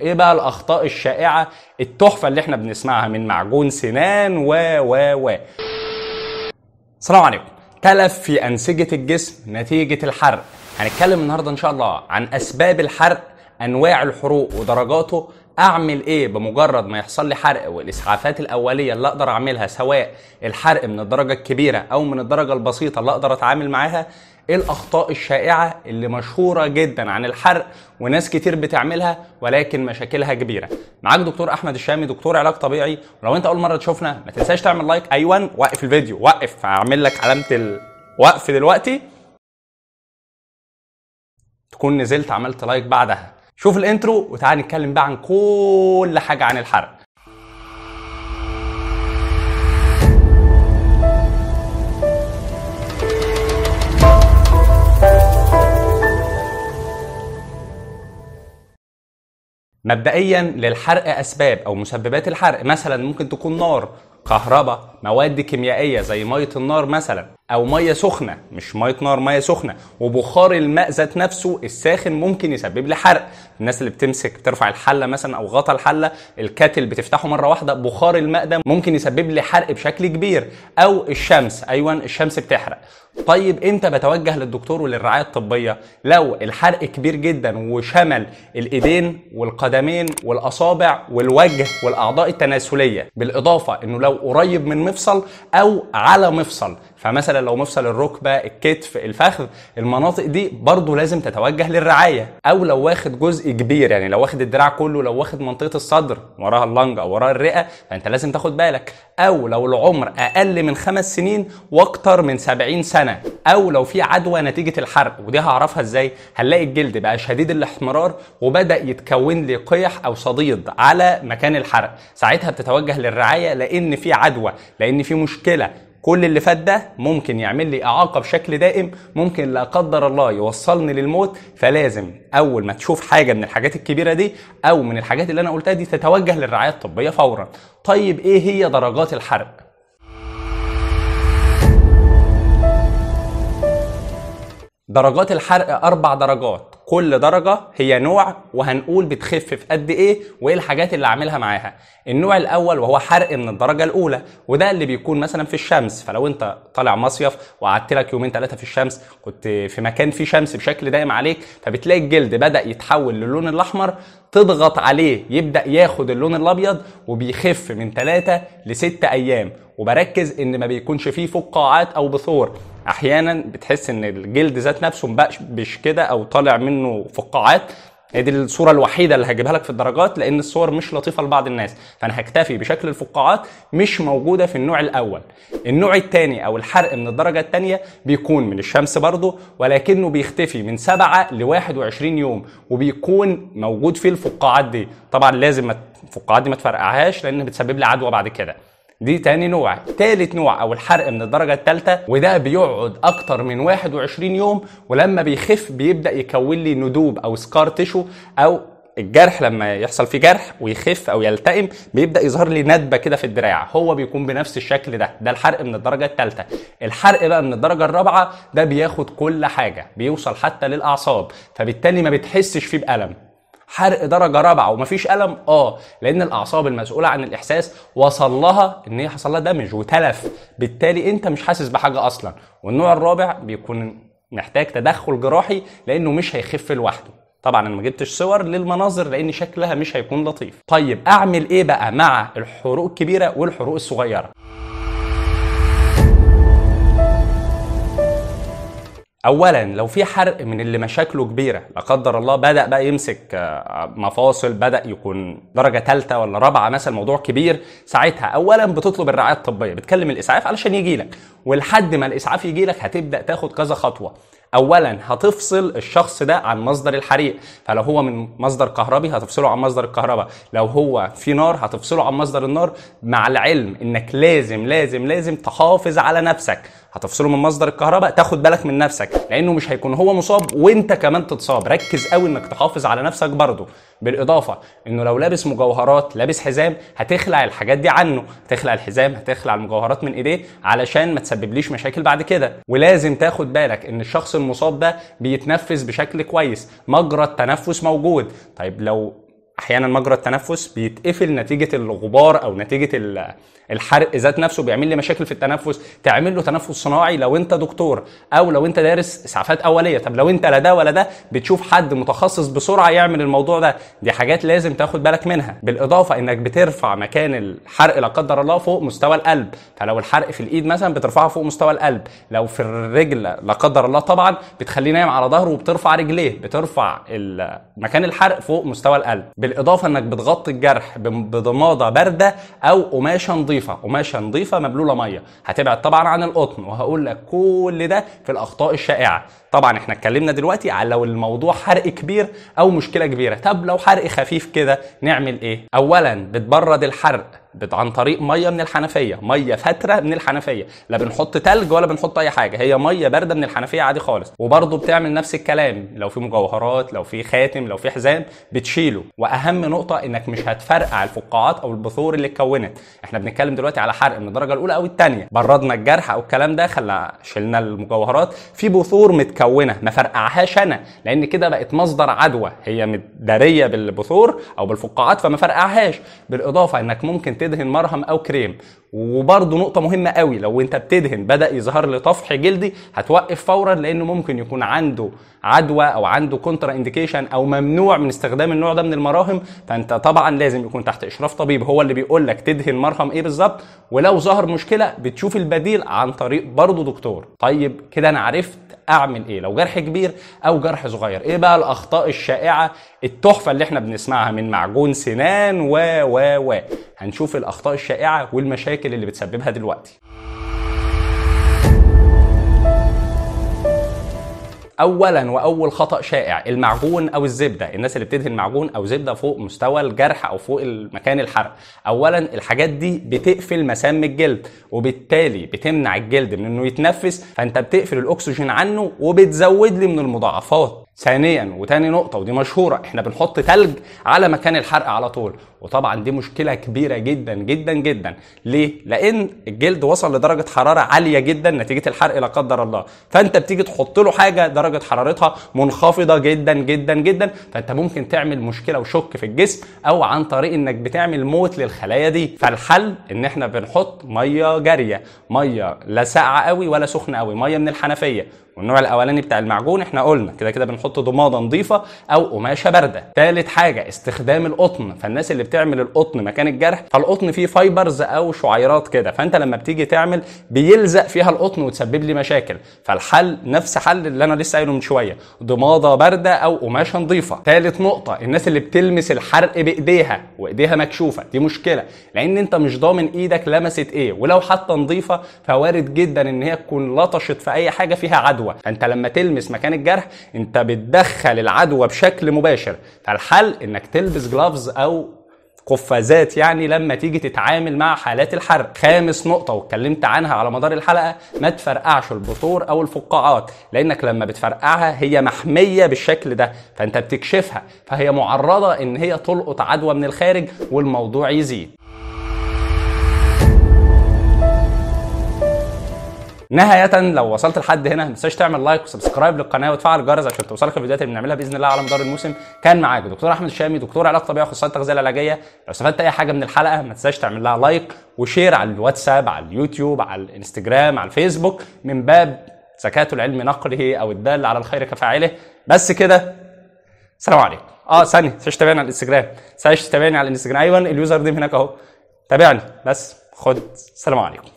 ايه بقى الاخطاء الشائعه التحفه اللي احنا بنسمعها من معجون سنان و و و السلام عليكم تلف في انسجه الجسم نتيجه الحرق هنتكلم النهارده ان شاء الله عن اسباب الحرق انواع الحروق ودرجاته اعمل ايه بمجرد ما يحصل لي حرق والاسعافات الاوليه اللي اقدر اعملها سواء الحرق من الدرجه الكبيره او من الدرجه البسيطه اللي اقدر اتعامل معاها ايه الاخطاء الشائعه اللي مشهوره جدا عن الحرق وناس كتير بتعملها ولكن مشاكلها كبيره معاك دكتور احمد الشامي دكتور علاج طبيعي ولو انت اول مره تشوفنا ما تنساش تعمل لايك ايوه وقف الفيديو وقف هعمل لك علامه الوقف دلوقتي تكون نزلت عملت لايك بعدها شوف الانترو وتعالى نتكلم بقى عن كل حاجه عن الحرق مبدئيا للحرق اسباب او مسببات الحرق مثلا ممكن تكون نار كهرباء مواد كيميائيه زي ميه النار مثلا او ميه سخنه مش ميه نار ميه سخنه وبخار الماء ذات نفسه الساخن ممكن يسبب لي حرق الناس اللي بتمسك بترفع الحله مثلا او غطا الحله الكاتل بتفتحه مره واحده بخار الماء ده ممكن يسبب لي حرق بشكل كبير او الشمس ايوه الشمس بتحرق طيب امتى بتوجه للدكتور وللرعايه الطبيه لو الحرق كبير جدا وشمل الايدين والقدمين والاصابع والوجه والاعضاء التناسليه بالاضافه انه لو قريب من مفصل او على مفصل فمثلا لو مفصل الركبه الكتف الفخذ المناطق دي برضه لازم تتوجه للرعايه او لو واخد جزء كبير يعني لو واخد الدراع كله لو واخد منطقه الصدر وراها اللنج او وراها الرئه فانت لازم تاخد بالك او لو العمر اقل من خمس سنين واكتر من 70 سنه او لو في عدوى نتيجه الحرق ودي هعرفها ازاي هنلاقي الجلد بقى شديد الاحمرار وبدا يتكون لي قيح او صديد على مكان الحرق ساعتها بتتوجه للرعايه لان في عدوى لان في مشكله كل اللي فات ده ممكن يعمل لي اعاقه بشكل دائم ممكن لا قدر الله يوصلني للموت فلازم اول ما تشوف حاجه من الحاجات الكبيره دي او من الحاجات اللي انا قلتها دي تتوجه للرعايه الطبيه فورا طيب ايه هي درجات الحرق درجات الحرق أربع درجات كل درجه هي نوع وهنقول بتخف في قد ايه وايه الحاجات اللي عاملها معاها النوع الاول وهو حرق من الدرجه الاولى وده اللي بيكون مثلا في الشمس فلو انت طالع مصيف وقعدت لك يومين ثلاثه في الشمس كنت في مكان فيه شمس بشكل دائم عليك فبتلاقي الجلد بدا يتحول للون الاحمر تضغط عليه يبدا ياخد اللون الابيض وبيخف من ثلاثه لسته ايام وبركز ان ما بيكونش فيه فقاعات او بثور احيانا بتحس ان الجلد ذات نفسه مش كده او طالع منه فقاعات هي دي الصوره الوحيده اللي هجيبها لك في الدرجات لان الصور مش لطيفه لبعض الناس فانا هكتفي بشكل الفقاعات مش موجوده في النوع الاول النوع الثاني او الحرق من الدرجه الثانيه بيكون من الشمس برضه ولكنه بيختفي من 7 ل 21 يوم وبيكون موجود فيه الفقاعات دي طبعا لازم الفقاعات دي ما تفرقعهاش لان بتسبب لي عدوى بعد كده دي تاني نوع تالت نوع او الحرق من الدرجة التالتة وده بيقعد اكتر من 21 يوم ولما بيخف بيبدأ يكون لي ندوب او سكار تشو او الجرح لما يحصل فيه جرح ويخف او يلتئم بيبدا يظهر لي ندبه كده في الدراع هو بيكون بنفس الشكل ده ده الحرق من الدرجه الثالثه الحرق بقى من الدرجه الرابعه ده بياخد كل حاجه بيوصل حتى للاعصاب فبالتالي ما بتحسش فيه بالم حرق درجه رابعه ومفيش الم اه لان الاعصاب المسؤوله عن الاحساس وصل لها ان هي حصل لها دمج وتلف بالتالي انت مش حاسس بحاجه اصلا والنوع الرابع بيكون محتاج تدخل جراحي لانه مش هيخف لوحده طبعا انا ما جبتش صور للمناظر لان شكلها مش هيكون لطيف طيب اعمل ايه بقى مع الحروق الكبيره والحروق الصغيره اولا لو في حرق من اللي مشاكله كبيره لا قدر الله بدا بقى يمسك آه، مفاصل بدا يكون درجه ثالثه ولا رابعه مثلا موضوع كبير ساعتها اولا بتطلب الرعايه الطبيه بتكلم الاسعاف علشان يجي لك ولحد ما الاسعاف يجي لك هتبدا تاخد كذا خطوه اولا هتفصل الشخص ده عن مصدر الحريق فلو هو من مصدر كهربي هتفصله عن مصدر الكهرباء لو هو في نار هتفصله عن مصدر النار مع العلم انك لازم لازم لازم تحافظ على نفسك هتفصله من مصدر الكهرباء تاخد بالك من نفسك لانه مش هيكون هو مصاب وانت كمان تتصاب ركز قوي انك تحافظ على نفسك برضه بالاضافه انه لو لابس مجوهرات لابس حزام هتخلع الحاجات دي عنه هتخلع الحزام هتخلع المجوهرات من ايديه علشان ما تسببليش مشاكل بعد كده ولازم تاخد بالك ان الشخص المصاب ده بيتنفس بشكل كويس مجرى التنفس موجود طيب لو احيانا مجرى التنفس بيتقفل نتيجه الغبار او نتيجه الحرق ذات نفسه بيعمل لي مشاكل في التنفس تعمل له تنفس صناعي لو انت دكتور او لو انت دارس اسعافات اوليه طب لو انت لا ده ولا ده بتشوف حد متخصص بسرعه يعمل الموضوع ده دي حاجات لازم تاخد بالك منها بالاضافه انك بترفع مكان الحرق لا قدر الله فوق مستوى القلب فلو الحرق في الايد مثلا بترفعه فوق مستوى القلب لو في الرجل لا قدر الله طبعا بتخليه نايم على ظهره وبترفع رجليه بترفع مكان الحرق فوق مستوى القلب بالاضافه انك بتغطي الجرح بضماده بارده او قماشه نظيفه قماشه نظيفه مبلوله ميه هتبعد طبعا عن القطن وهقول لك كل ده في الاخطاء الشائعه طبعا احنا اتكلمنا دلوقتي على لو الموضوع حرق كبير او مشكله كبيره طب لو حرق خفيف كده نعمل ايه اولا بتبرد الحرق عن طريق ميه من الحنفيه ميه فاتره من الحنفيه لا بنحط تلج ولا بنحط اي حاجه هي ميه بارده من الحنفيه عادي خالص وبرده بتعمل نفس الكلام لو في مجوهرات لو في خاتم لو في حزام بتشيله واهم نقطه انك مش هتفرقع الفقاعات او البثور اللي اتكونت احنا بنتكلم دلوقتي على حرق من الدرجه الاولى او الثانيه بردنا الجرح او الكلام ده خلى شلنا المجوهرات في بثور متكونه مكونه ما فرقعهاش انا لان كده بقت مصدر عدوى هي مداريه بالبثور او بالفقاعات فما فرقعهاش بالاضافه انك ممكن تدهن مرهم او كريم وبرده نقطه مهمه قوي لو انت بتدهن بدا يظهر لي طفح جلدي هتوقف فورا لانه ممكن يكون عنده عدوى او عنده كونترا انديكيشن او ممنوع من استخدام النوع ده من المراهم فانت طبعا لازم يكون تحت اشراف طبيب هو اللي بيقول لك تدهن مرهم ايه بالظبط ولو ظهر مشكله بتشوف البديل عن طريق برضه دكتور طيب كده انا عرفت اعمل ايه ايه لو جرح كبير او جرح صغير ايه بقى الاخطاء الشائعه التحفه اللي احنا بنسمعها من معجون سنان و و و هنشوف الاخطاء الشائعه والمشاكل اللي بتسببها دلوقتي اولا واول خطا شائع المعجون او الزبده الناس اللي بتدهن معجون او زبده فوق مستوى الجرح او فوق مكان الحرق اولا الحاجات دي بتقفل مسام الجلد وبالتالي بتمنع الجلد من انه يتنفس فانت بتقفل الاكسجين عنه وبتزود لي من المضاعفات ثانيا وتاني نقطه ودي مشهوره احنا بنحط تلج على مكان الحرق على طول وطبعا دي مشكله كبيره جدا جدا جدا ليه لان الجلد وصل لدرجه حراره عاليه جدا نتيجه الحرق لا قدر الله فانت بتيجي تحط له حاجه درجه حرارتها منخفضه جدا جدا جدا فانت ممكن تعمل مشكله وشك في الجسم او عن طريق انك بتعمل موت للخلايا دي فالحل ان احنا بنحط ميه جاريه ميه لا ساقعه قوي ولا سخنه قوي ميه من الحنفيه والنوع الاولاني بتاع المعجون احنا قلنا كده كده بنحط ضماده نظيفه او قماشه بارده ثالث حاجه استخدام القطن فالناس اللي بتعمل القطن مكان الجرح فالقطن فيه فايبرز او شعيرات كده فانت لما بتيجي تعمل بيلزق فيها القطن وتسبب لي مشاكل فالحل نفس حل اللي انا لسه قايله من شويه ضماده بارده او قماشه نظيفه ثالث نقطه الناس اللي بتلمس الحرق بايديها وايديها مكشوفه دي مشكله لان انت مش ضامن ايدك لمست ايه ولو حتى نظيفه فوارد جدا ان هي تكون لطشت في اي حاجه فيها عدوى العدوى فانت لما تلمس مكان الجرح انت بتدخل العدوى بشكل مباشر فالحل انك تلبس جلافز او قفازات يعني لما تيجي تتعامل مع حالات الحرق خامس نقطة واتكلمت عنها على مدار الحلقة ما تفرقعش البثور أو الفقاعات لأنك لما بتفرقعها هي محمية بالشكل ده فأنت بتكشفها فهي معرضة إن هي تلقط عدوى من الخارج والموضوع يزيد نهايه لو وصلت لحد هنا ما تنساش تعمل لايك وسبسكرايب للقناه وتفعل الجرس عشان توصلك الفيديوهات اللي بنعملها باذن الله على مدار الموسم كان معاك دكتور احمد الشامي دكتور علاقة طبيعية اخصائي التغذيه العلاجيه لو استفدت اي حاجه من الحلقه ما تنساش تعمل لها لايك وشير على الواتساب على اليوتيوب على الانستجرام على الفيسبوك من باب زكاة العلم نقله او الدال على الخير كفاعله بس كده سلام عليكم اه ثانيه ما تنساش تتابعني على الانستجرام ما تنساش تتابعني على الانستجرام ايوه اليوزر نيم هناك اهو تابعني بس خد سلام عليكم